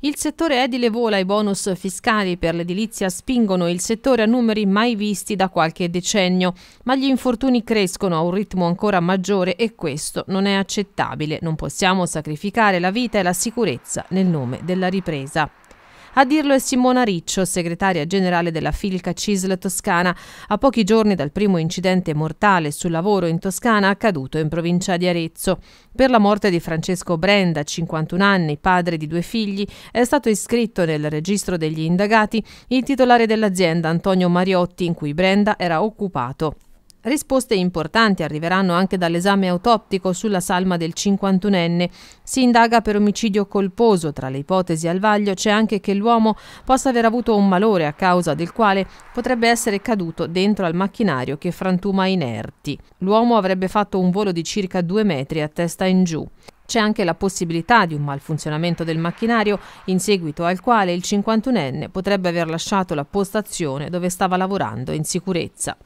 Il settore edile vola, i bonus fiscali per l'edilizia spingono il settore a numeri mai visti da qualche decennio, ma gli infortuni crescono a un ritmo ancora maggiore e questo non è accettabile. Non possiamo sacrificare la vita e la sicurezza nel nome della ripresa. A dirlo è Simona Riccio, segretaria generale della Filca Cisl Toscana, a pochi giorni dal primo incidente mortale sul lavoro in Toscana accaduto in provincia di Arezzo. Per la morte di Francesco Brenda, 51 anni, padre di due figli, è stato iscritto nel registro degli indagati il titolare dell'azienda Antonio Mariotti in cui Brenda era occupato. Risposte importanti arriveranno anche dall'esame autoptico sulla salma del 51enne. Si indaga per omicidio colposo. Tra le ipotesi al vaglio c'è anche che l'uomo possa aver avuto un malore a causa del quale potrebbe essere caduto dentro al macchinario che frantuma inerti. L'uomo avrebbe fatto un volo di circa due metri a testa in giù. C'è anche la possibilità di un malfunzionamento del macchinario, in seguito al quale il 51enne potrebbe aver lasciato la postazione dove stava lavorando in sicurezza.